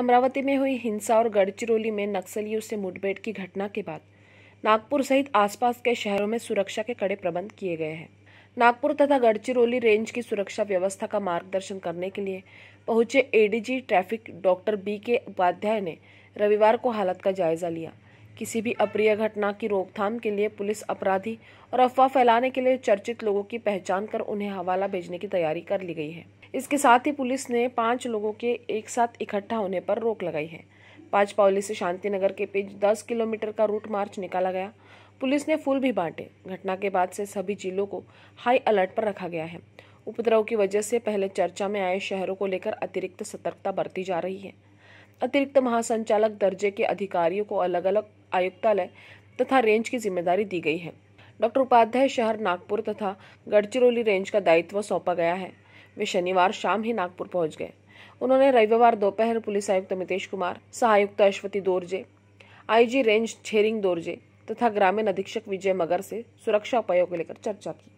अमरावती में हुई हिंसा और गढ़चिरौली में नक्सलियों से मुठभेड़ की घटना के बाद नागपुर सहित आसपास के शहरों में सुरक्षा के कड़े प्रबंध किए गए हैं नागपुर तथा गढ़चिरौली रेंज की सुरक्षा व्यवस्था का मार्गदर्शन करने के लिए पहुंचे एडीजी ट्रैफिक डॉक्टर बी के उपाध्याय ने रविवार को हालत का जायजा लिया किसी भी अप्रिय घटना की रोकथाम के लिए पुलिस अपराधी और अफवाह फैलाने के लिए चर्चित लोगों की पहचान कर उन्हें हवाला भेजने की तैयारी कर ली गई है इसके साथ ही पुलिस ने पांच लोगों के एक साथ इकट्ठा होने पर रोक लगाई है पांच पावली से शांतिनगर के बीच दस किलोमीटर का रूट मार्च निकाला गया पुलिस ने फूल भी बांटे घटना के बाद से सभी जिलों को हाई अलर्ट पर रखा गया है उपद्रव की वजह से पहले चर्चा में आए शहरों को लेकर अतिरिक्त सतर्कता बरती जा रही है अतिरिक्त महासंचालक दर्जे के अधिकारियों को अलग अलग आयुक्तालय तथा रेंज की जिम्मेदारी दी गई है डॉक्टर उपाध्याय शहर नागपुर तथा गढ़चिरौली रेंज का दायित्व सौंपा गया है वे शनिवार शाम ही नागपुर पहुंच गए उन्होंने रविवार दोपहर पुलिस आयुक्त मितेश कुमार सहायुक्त अश्वती दोरजे आईजी रेंज छेरिंग दोरजे तथा ग्रामीण अधीक्षक विजय मगर से सुरक्षा उपायों को लेकर चर्चा की